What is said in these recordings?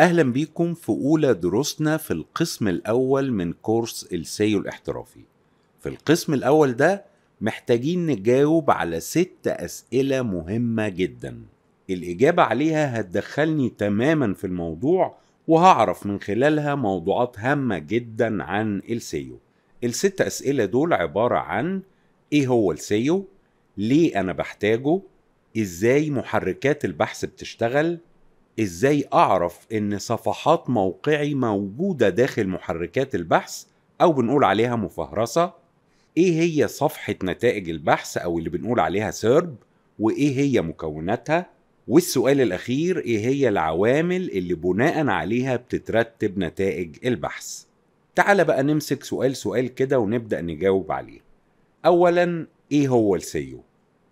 اهلا بيكم في اولى دروسنا في القسم الاول من كورس السيو الاحترافي في القسم الاول ده محتاجين نجاوب على ست اسئله مهمه جدا الاجابه عليها هتدخلني تماما في الموضوع وهعرف من خلالها موضوعات هامه جدا عن السيو الست اسئله دول عباره عن ايه هو السيو ليه انا بحتاجه ازاي محركات البحث بتشتغل ازاي اعرف ان صفحات موقعي موجودة داخل محركات البحث او بنقول عليها مفهرسة ايه هي صفحة نتائج البحث او اللي بنقول عليها سيرب وايه هي مكوناتها والسؤال الاخير ايه هي العوامل اللي بناء عليها بتترتب نتائج البحث تعال بقى نمسك سؤال سؤال كده ونبدأ نجاوب عليه اولا ايه هو السيو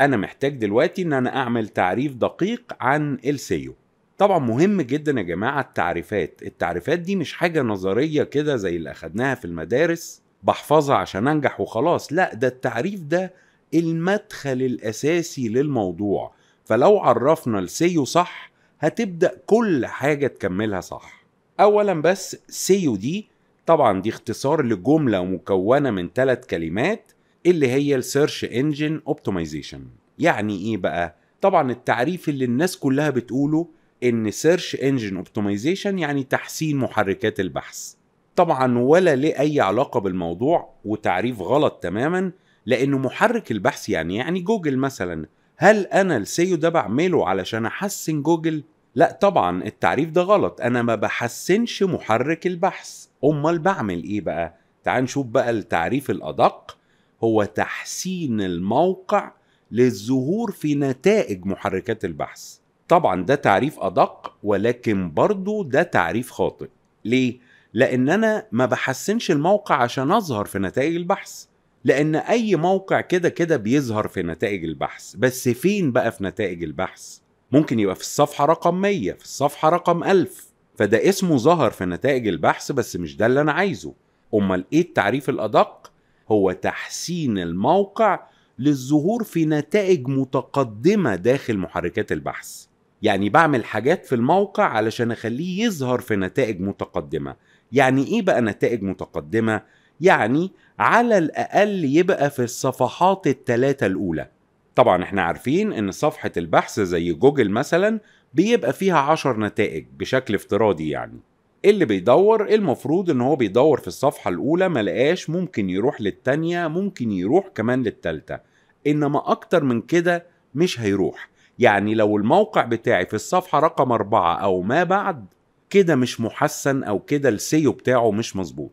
انا محتاج دلوقتي ان انا اعمل تعريف دقيق عن السيو طبعا مهم جدا يا جماعه التعريفات التعريفات دي مش حاجه نظريه كده زي اللي اخدناها في المدارس بحفظها عشان انجح وخلاص لا ده التعريف ده المدخل الاساسي للموضوع فلو عرفنا السيو صح هتبدا كل حاجه تكملها صح اولا بس سيو دي طبعا دي اختصار لجمله مكونه من ثلاث كلمات اللي هي السيرش انجن اوبتمايزيشن يعني ايه بقى طبعا التعريف اللي الناس كلها بتقوله ان سيرش انجن اوبتمايزيشن يعني تحسين محركات البحث طبعا ولا ليه اي علاقه بالموضوع وتعريف غلط تماما لانه محرك البحث يعني يعني جوجل مثلا هل انا السيو ده بعمله علشان احسن جوجل لا طبعا التعريف ده غلط انا ما بحسنش محرك البحث امال بعمل ايه بقى تعال نشوف بقى التعريف الادق هو تحسين الموقع للظهور في نتائج محركات البحث طبعا ده تعريف أدق ولكن برضه ده تعريف خاطئ ليه؟ لأن أنا ما بحسنش الموقع عشان أظهر في نتائج البحث لأن أي موقع كده كده بيظهر في نتائج البحث بس فين بقى في نتائج البحث؟ ممكن يبقى في الصفحة رقم 100 في الصفحة رقم 1000 فده اسمه ظهر في نتائج البحث بس مش ده اللي أنا عايزه أمال إيه التعريف الأدق؟ هو تحسين الموقع للظهور في نتائج متقدمة داخل محركات البحث يعني بعمل حاجات في الموقع علشان اخليه يظهر في نتائج متقدمه يعني ايه بقى نتائج متقدمه يعني على الاقل يبقى في الصفحات الثلاثه الاولى طبعا احنا عارفين ان صفحه البحث زي جوجل مثلا بيبقى فيها عشر نتائج بشكل افتراضي يعني اللي بيدور المفروض ان هو بيدور في الصفحه الاولى ملقاش ممكن يروح للتانيه ممكن يروح كمان للتالته انما اكتر من كده مش هيروح يعني لو الموقع بتاعي في الصفحة رقم أربعة أو ما بعد كده مش محسن أو كده السيو بتاعه مش مظبوط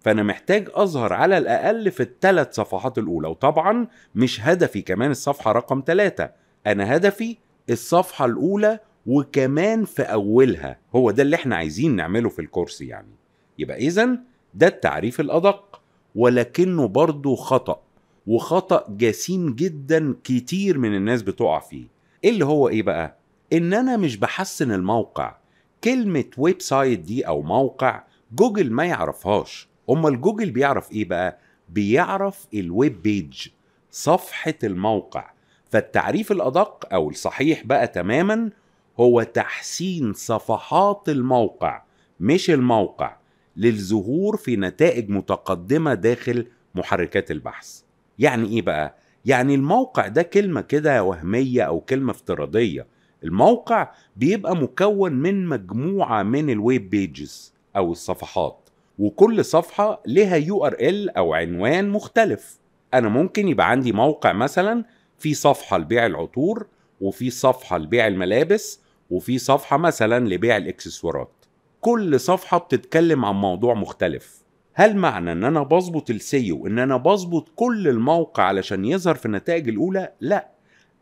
فأنا محتاج أظهر على الأقل في الثلاث صفحات الأولى وطبعا مش هدفي كمان الصفحة رقم ثلاثة أنا هدفي الصفحة الأولى وكمان في أولها هو ده اللي احنا عايزين نعمله في الكورس يعني يبقى إذا ده التعريف الأدق ولكنه برضه خطأ وخطأ جسيم جدا كتير من الناس بتقع فيه اللي هو ايه بقى ان انا مش بحسن الموقع كلمه ويب سايت دي او موقع جوجل ما يعرفهاش امال جوجل بيعرف ايه بقى بيعرف الويب بيج صفحه الموقع فالتعريف الادق او الصحيح بقى تماما هو تحسين صفحات الموقع مش الموقع للظهور في نتائج متقدمه داخل محركات البحث يعني ايه بقى يعني الموقع ده كلمة كده وهمية أو كلمة افتراضية الموقع بيبقى مكون من مجموعة من الويب بيجز أو الصفحات وكل صفحة لها يو ار ال أو عنوان مختلف أنا ممكن يبقى عندي موقع مثلا في صفحة لبيع العطور وفي صفحة لبيع الملابس وفي صفحة مثلا لبيع الإكسسوارات كل صفحة بتتكلم عن موضوع مختلف هل معنى ان انا بظبط السيو ان انا بظبط كل الموقع علشان يظهر في النتائج الاولى لا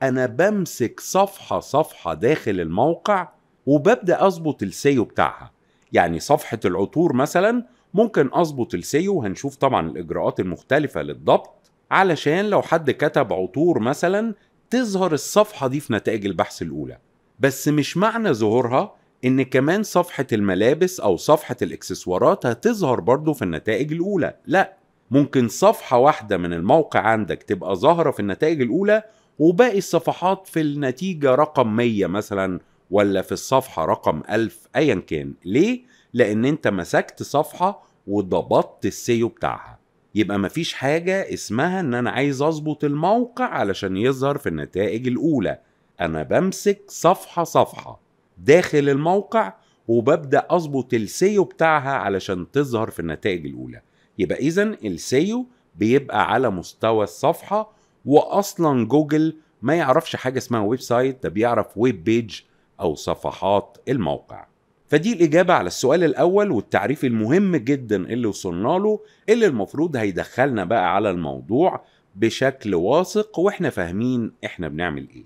انا بمسك صفحه صفحه داخل الموقع وببدا اظبط السيو بتاعها يعني صفحه العطور مثلا ممكن اظبط السيو هنشوف طبعا الاجراءات المختلفه للضبط علشان لو حد كتب عطور مثلا تظهر الصفحه دي في نتائج البحث الاولى بس مش معنى ظهورها ان كمان صفحة الملابس او صفحة الاكسسوارات هتظهر برضو في النتائج الاولى لا ممكن صفحة واحدة من الموقع عندك تبقى ظاهرة في النتائج الاولى وباقي الصفحات في النتيجة رقم 100 مثلا ولا في الصفحة رقم 1000 ايا كان ليه؟ لان انت مسكت صفحة وضبطت السيو بتاعها يبقى مفيش حاجة اسمها ان انا عايز اظبط الموقع علشان يظهر في النتائج الاولى انا بمسك صفحة صفحة داخل الموقع وببدا اظبط السيو بتاعها علشان تظهر في النتائج الاولى يبقى اذا السيو بيبقى على مستوى الصفحه واصلا جوجل ما يعرفش حاجه اسمها ويب سايت ده بيعرف ويب بيج او صفحات الموقع فدي الإجابة على السؤال الأول والتعريف المهم جدا اللي وصلنا له اللي المفروض هيدخلنا بقى على الموضوع بشكل واثق واحنا فاهمين احنا بنعمل ايه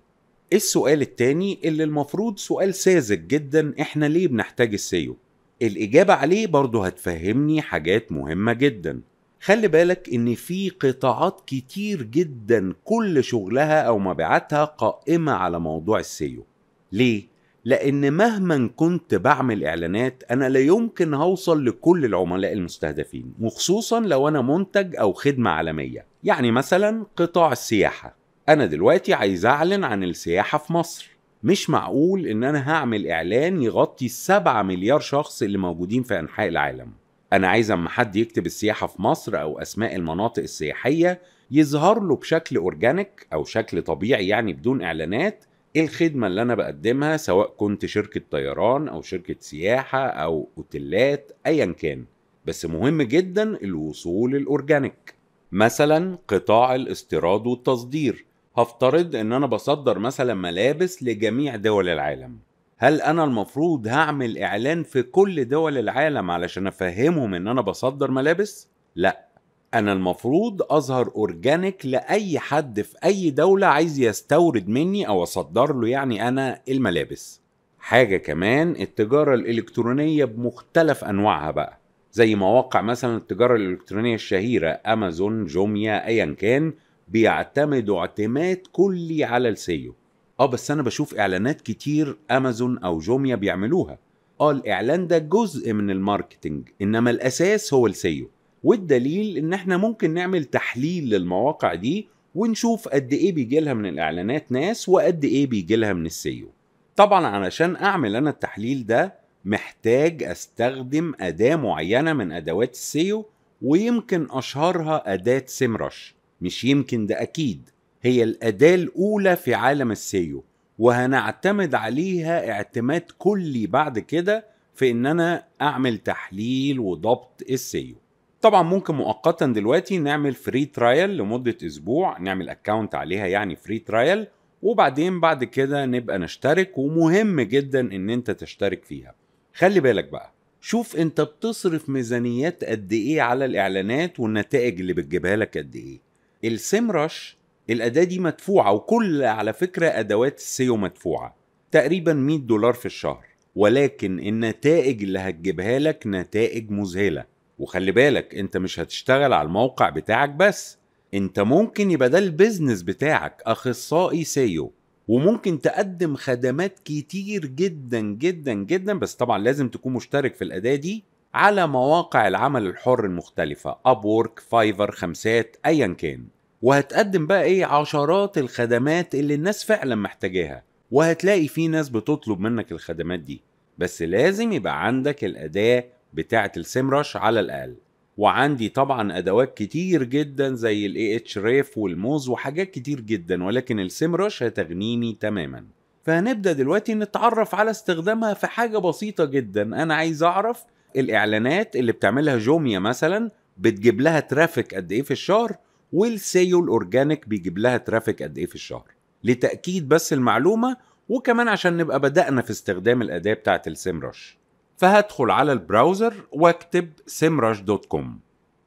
السؤال التاني اللي المفروض سؤال ساذج جدا احنا ليه بنحتاج السيو الإجابة عليه برضه هتفهمني حاجات مهمة جدا خلي بالك إن في قطاعات كتير جدا كل شغلها أو مبيعاتها قائمة على موضوع السيو ليه؟ لأن مهما كنت بعمل إعلانات أنا لا يمكن هوصل لكل العملاء المستهدفين وخصوصا لو أنا منتج أو خدمة عالمية يعني مثلا قطاع السياحة انا دلوقتي عايز اعلن عن السياحه في مصر مش معقول ان انا هعمل اعلان يغطي السبعة مليار شخص اللي موجودين في انحاء العالم انا عايز اما حد يكتب السياحه في مصر او اسماء المناطق السياحيه يظهر له بشكل اورجانيك او شكل طبيعي يعني بدون اعلانات الخدمه اللي انا بقدمها سواء كنت شركه طيران او شركه سياحه او اوتيلات ايا كان بس مهم جدا الوصول الاورجانيك مثلا قطاع الاستيراد والتصدير هفترض ان انا بصدر مثلا ملابس لجميع دول العالم هل انا المفروض هعمل اعلان في كل دول العالم علشان افهمهم ان انا بصدر ملابس لا انا المفروض اظهر اورجانيك لاي حد في اي دوله عايز يستورد مني او اصدر له يعني انا الملابس حاجه كمان التجاره الالكترونيه بمختلف انواعها بقى زي مواقع مثلا التجاره الالكترونيه الشهيره امازون جوميا ايا كان بيعتمدوا اعتماد كلي على السيو اه بس انا بشوف اعلانات كتير امازون او جوميا بيعملوها اه الاعلان ده جزء من الماركتينج انما الاساس هو السيو والدليل ان احنا ممكن نعمل تحليل للمواقع دي ونشوف قد ايه بيجي لها من الاعلانات ناس وقد ايه بيجي لها من السيو طبعا علشان اعمل انا التحليل ده محتاج استخدم اداه معينه من ادوات السيو ويمكن اشهرها اداه سيمرش مش يمكن ده أكيد هي الأداة الأولى في عالم السيو وهنعتمد عليها اعتماد كلي بعد كده في إن أنا أعمل تحليل وضبط السيو طبعا ممكن مؤقتا دلوقتي نعمل فري ترايل لمدة أسبوع نعمل أكاونت عليها يعني فري ترايل وبعدين بعد كده نبقى نشترك ومهم جدا إن أنت تشترك فيها خلي بالك بقى شوف انت بتصرف ميزانيات قد ايه على الاعلانات والنتائج اللي بتجيبها لك قد ايه السمرش الاداه دي مدفوعه وكل على فكره ادوات السيو مدفوعه تقريبا 100 دولار في الشهر ولكن النتائج اللي هتجيبها لك نتائج مذهله وخلي بالك انت مش هتشتغل على الموقع بتاعك بس انت ممكن يبقى ده البيزنس بتاعك اخصائي سيو وممكن تقدم خدمات كتير جدا جدا جدا بس طبعا لازم تكون مشترك في الاداه دي على مواقع العمل الحر المختلفة أبورك، فايفر، خمسات، أيا كان وهتقدم بقى إيه عشرات الخدمات اللي الناس فعلا محتاجاها وهتلاقي في ناس بتطلب منك الخدمات دي بس لازم يبقى عندك الأداة بتاعة السمرش على الأقل وعندي طبعا ادوات كتير جدا زي الاي اتش ريف والموز وحاجات كتير جدا ولكن السمرش هتغنيني تماما فهنبدا دلوقتي نتعرف على استخدامها في حاجه بسيطه جدا انا عايز اعرف الاعلانات اللي بتعملها جوميا مثلا بتجيب لها ترافيك قد ايه في الشهر والسيو الاورجانيك بيجيب لها ترافيك قد ايه في الشهر لتاكيد بس المعلومه وكمان عشان نبقى بدانا في استخدام الاداه بتاعه رش فهدخل على البراوزر واكتب رش دوت كوم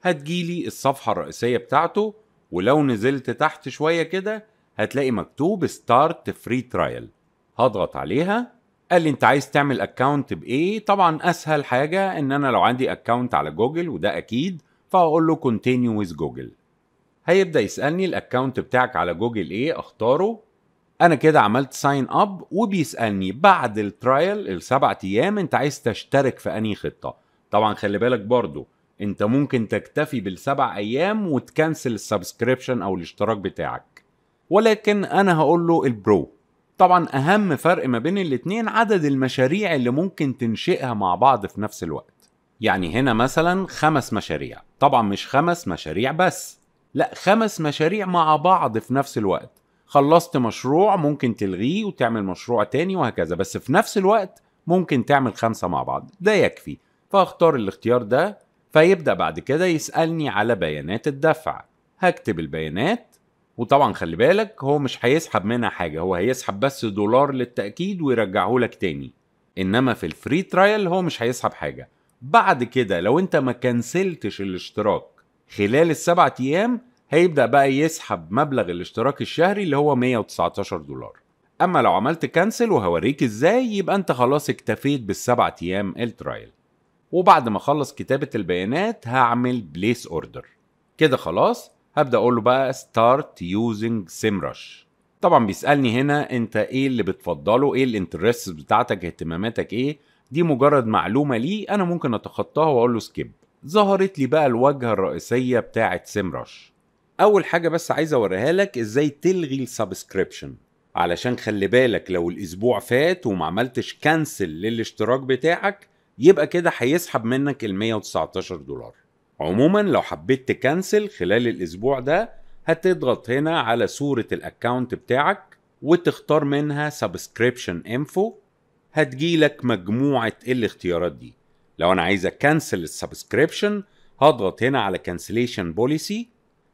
هتجيلي الصفحه الرئيسيه بتاعته ولو نزلت تحت شويه كده هتلاقي مكتوب ستارت فري ترايل هضغط عليها قال لي انت عايز تعمل اكونت بايه طبعا اسهل حاجه ان انا لو عندي اكونت على جوجل وده اكيد فهقول له كونتينيو ويز جوجل هيبدا يسالني الاكونت بتاعك على جوجل ايه اختاره انا كده عملت ساين اب وبيسالني بعد الترايل السبع ايام انت عايز تشترك في انهي خطه طبعا خلي بالك برضو انت ممكن تكتفي بالسبع ايام وتكنسل السبسكريبشن او الاشتراك بتاعك ولكن انا هقول له البرو طبعا اهم فرق ما بين الاتنين عدد المشاريع اللي ممكن تنشئها مع بعض في نفس الوقت يعني هنا مثلا خمس مشاريع طبعا مش خمس مشاريع بس لا خمس مشاريع مع بعض في نفس الوقت خلصت مشروع ممكن تلغيه وتعمل مشروع تاني وهكذا بس في نفس الوقت ممكن تعمل خمسة مع بعض ده يكفي فاختار الاختيار ده فيبدأ بعد كده يسألني على بيانات الدفع هكتب البيانات وطبعا خلي بالك هو مش هيسحب منها حاجه هو هيسحب بس دولار للتاكيد ويرجعه لك تاني انما في الفري ترايل هو مش هيسحب حاجه بعد كده لو انت ما كنسلتش الاشتراك خلال السبعة ايام هيبدا بقى يسحب مبلغ الاشتراك الشهري اللي هو 119 دولار اما لو عملت كنسل وهوريك ازاي يبقى انت خلاص اكتفيت بالسبعة ايام الترايل وبعد ما اخلص كتابه البيانات هعمل بليس اوردر كده خلاص هبدا اقول له بقى ستارت يوزنج سيمرش طبعا بيسالني هنا انت ايه اللي بتفضله ايه الانترستس بتاعتك اهتماماتك ايه دي مجرد معلومه ليه انا ممكن اتخطاها واقول له سكيب ظهرت لي بقى الواجهه الرئيسيه بتاعه سيمرش اول حاجه بس عايز اوريها لك ازاي تلغي السبسكريبشن علشان خلي بالك لو الاسبوع فات وما عملتش كانسل للاشتراك بتاعك يبقى كده هيسحب منك ال 119 دولار عموما لو حبيت تكنسل خلال الاسبوع ده هتضغط هنا على صورة الاكونت بتاعك وتختار منها سبسكريبشن انفو هتجيلك مجموعة الاختيارات دي لو انا عايز اكنسل السبسكريبشن هضغط هنا على كانسليشن بوليسي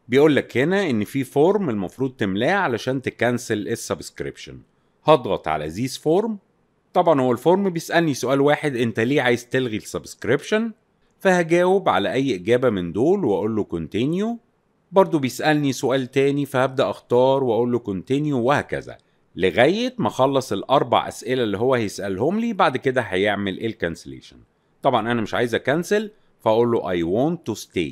بيقول لك هنا ان في فورم المفروض تملاه علشان تكنسل السبسكريبشن هضغط على ذيس فورم طبعا هو الفورم بيسالني سؤال واحد انت ليه عايز تلغي السبسكريبشن فهجاوب على أي إجابة من دول وأقول له continue برضو بيسألني سؤال تاني فهبدأ أختار وأقول له continue وهكذا لغاية ما أخلص الأربع أسئلة اللي هو هيسألهم لي بعد كده هيعمل إيه طبعا أنا مش عايز أكنسل فأقول له I want to stay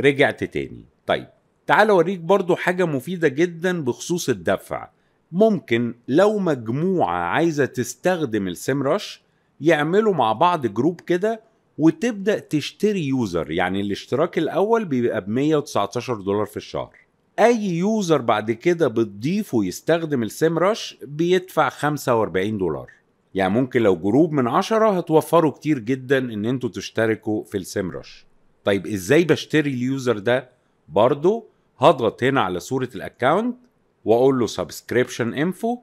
رجعت تاني طيب تعال أوريك برضو حاجة مفيدة جدا بخصوص الدفع ممكن لو مجموعة عايزة تستخدم السيم رش يعملوا مع بعض جروب كده وتبدا تشتري يوزر يعني الاشتراك الاول بيبقى ب 119 دولار في الشهر اي يوزر بعد كده بتضيفه يستخدم السيم رش بيدفع 45 دولار يعني ممكن لو جروب من عشرة هتوفروا كتير جدا ان انتوا تشتركوا في السيم رش طيب ازاي بشتري اليوزر ده برضه هضغط هنا على صورة الاكاونت واقول له سبسكريبشن انفو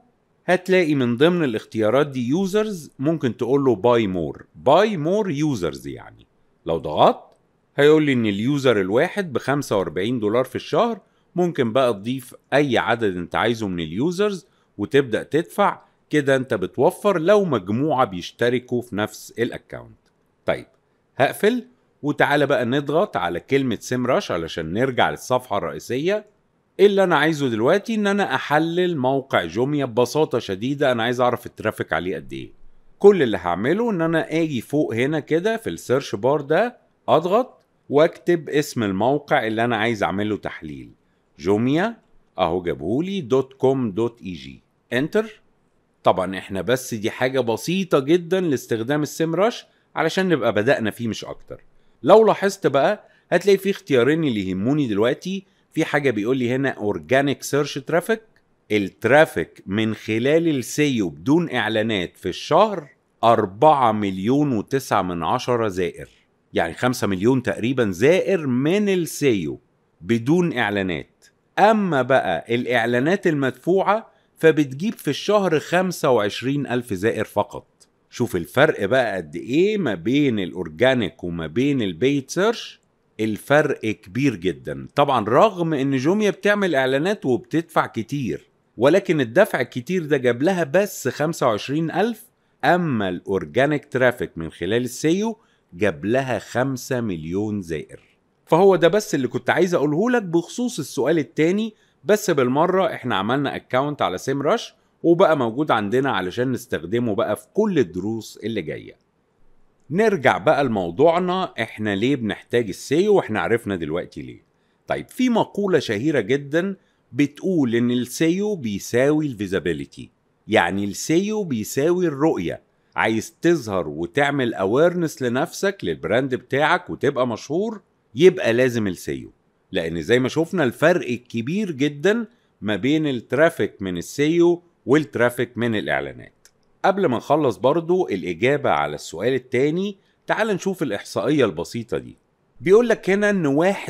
هتلاقي من ضمن الاختيارات دي يوزرز ممكن تقول له باي مور باي مور يوزرز يعني لو ضغطت هيقول لي ان اليوزر الواحد ب 45 دولار في الشهر ممكن بقى تضيف اي عدد انت عايزه من اليوزرز وتبدا تدفع كده انت بتوفر لو مجموعه بيشتركوا في نفس الاكونت طيب هقفل وتعالى بقى نضغط على كلمه سيم راش علشان نرجع للصفحه الرئيسيه ايه اللي انا عايزه دلوقتي ان انا احلل موقع جوميا ببساطه شديده انا عايز اعرف الترافيك عليه قد ايه كل اللي هعمله ان انا اجي فوق هنا كده في السيرش بار ده اضغط واكتب اسم الموقع اللي انا عايز اعمله تحليل جوميا اهو جابهولي دوت كوم دوت اي جي انتر طبعا احنا بس دي حاجه بسيطه جدا لاستخدام السيم رش علشان نبقى بدأنا فيه مش اكتر لو لاحظت بقى هتلاقي في اختيارين اللي يهموني دلوقتي في حاجه بيقول لي هنا اورجانيك سيرش ترافيك الترافيك من خلال السيو بدون اعلانات في الشهر 4 مليون و9 من عشرة زائر يعني 5 مليون تقريبا زائر من السيو بدون اعلانات اما بقى الاعلانات المدفوعه فبتجيب في الشهر 25 ألف زائر فقط شوف الفرق بقى قد ايه ما بين الاورجانيك وما بين البيت سيرش الفرق كبير جدا طبعا رغم ان جوميا بتعمل اعلانات وبتدفع كتير ولكن الدفع الكتير ده جاب لها بس 25000 اما الاورجانيك ترافيك من خلال السيو جاب لها 5 مليون زائر فهو ده بس اللي كنت عايز اقوله لك بخصوص السؤال التاني بس بالمرة احنا عملنا اكاونت على سيم رش وبقى موجود عندنا علشان نستخدمه بقى في كل الدروس اللي جايه نرجع بقى لموضوعنا احنا ليه بنحتاج السيو واحنا عرفنا دلوقتي ليه طيب في مقولة شهيرة جدا بتقول ان السيو بيساوي الفيزابيليتي يعني السيو بيساوي الرؤية عايز تظهر وتعمل اويرنس لنفسك للبراند بتاعك وتبقى مشهور يبقى لازم السيو لان زي ما شفنا الفرق الكبير جدا ما بين الترافيك من السيو والترافيك من الاعلانات قبل ما نخلص برضو الإجابة على السؤال التاني تعال نشوف الإحصائية البسيطة دي بيقول لك هنا ان 81%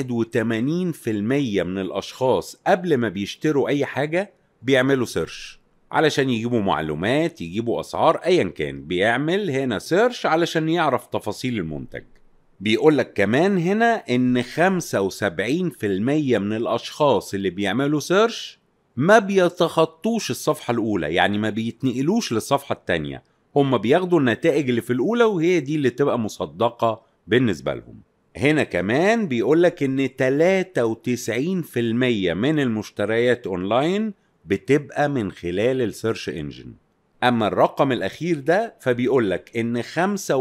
من الاشخاص قبل ما بيشتروا اي حاجه بيعملوا سيرش علشان يجيبوا معلومات يجيبوا اسعار ايا كان بيعمل هنا سيرش علشان يعرف تفاصيل المنتج بيقول لك كمان هنا ان 75% من الاشخاص اللي بيعملوا سيرش ما بيتخطوش الصفحة الأولى يعني ما بيتنقلوش للصفحة التانية هم بياخدوا النتائج اللي في الأولى وهي دي اللي تبقى مصدقة بالنسبة لهم هنا كمان بيقولك إن 93% من المشتريات أونلاين بتبقى من خلال السيرش انجن أما الرقم الأخير ده فبيقولك إن 55%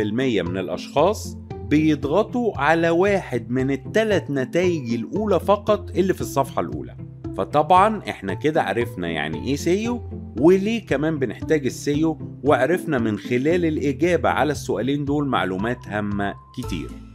من الأشخاص بيضغطوا على واحد من الثلاث نتائج الأولى فقط اللي في الصفحة الأولى فطبعا احنا كده عرفنا يعني ايه سيو وليه كمان بنحتاج السيو وعرفنا من خلال الاجابه على السؤالين دول معلومات هامه كتير